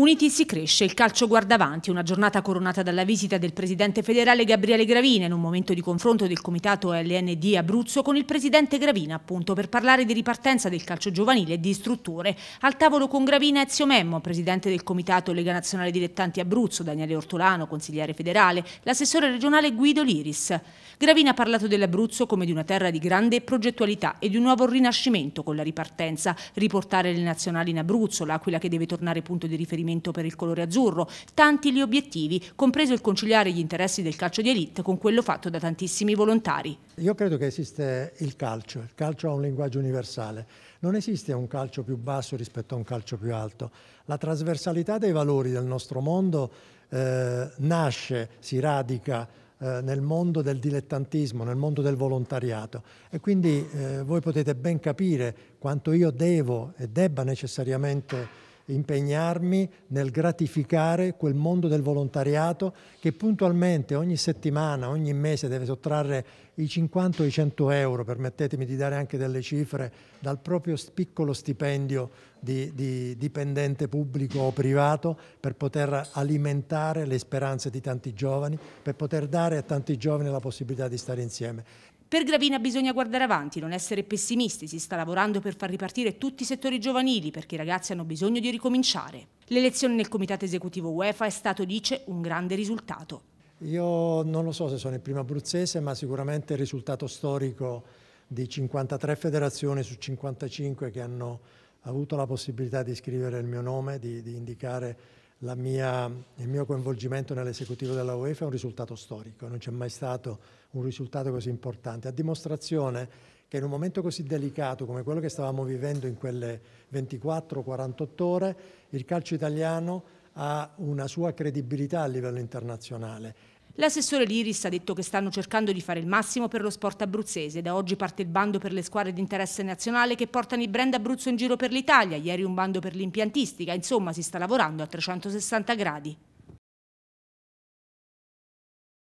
Uniti si cresce, il calcio guarda avanti, una giornata coronata dalla visita del presidente federale Gabriele Gravina in un momento di confronto del comitato LND Abruzzo con il presidente Gravina appunto per parlare di ripartenza del calcio giovanile e di strutture. Al tavolo con Gravina Ezio Memmo, presidente del comitato Lega Nazionale Dilettanti Abruzzo, Daniele Ortolano, consigliere federale, l'assessore regionale Guido Liris. Gravina ha parlato dell'Abruzzo come di una terra di grande progettualità e di un nuovo rinascimento con la ripartenza, riportare le nazionali in Abruzzo, l'Aquila che deve tornare punto di riferimento riferimento per il colore azzurro, tanti gli obiettivi, compreso il conciliare gli interessi del calcio di elite con quello fatto da tantissimi volontari. Io credo che esiste il calcio, il calcio ha un linguaggio universale, non esiste un calcio più basso rispetto a un calcio più alto, la trasversalità dei valori del nostro mondo eh, nasce, si radica eh, nel mondo del dilettantismo, nel mondo del volontariato e quindi eh, voi potete ben capire quanto io devo e debba necessariamente impegnarmi nel gratificare quel mondo del volontariato che puntualmente ogni settimana, ogni mese deve sottrarre i 50 o i 100 euro, permettetemi di dare anche delle cifre, dal proprio piccolo stipendio di, di dipendente pubblico o privato per poter alimentare le speranze di tanti giovani, per poter dare a tanti giovani la possibilità di stare insieme. Per Gravina bisogna guardare avanti, non essere pessimisti, si sta lavorando per far ripartire tutti i settori giovanili perché i ragazzi hanno bisogno di ricominciare. L'elezione nel comitato esecutivo UEFA è stato, dice, un grande risultato. Io non lo so se sono il primo abruzzese, ma sicuramente il risultato storico di 53 federazioni su 55 che hanno avuto la possibilità di scrivere il mio nome, di, di indicare mia, il mio coinvolgimento nell'esecutivo della UEFA è un risultato storico, non c'è mai stato un risultato così importante, a dimostrazione che in un momento così delicato come quello che stavamo vivendo in quelle 24-48 ore, il calcio italiano ha una sua credibilità a livello internazionale L'assessore Liris ha detto che stanno cercando di fare il massimo per lo sport abruzzese. Da oggi parte il bando per le squadre di interesse nazionale che portano i brand Abruzzo in giro per l'Italia. Ieri un bando per l'impiantistica. Insomma, si sta lavorando a 360 gradi.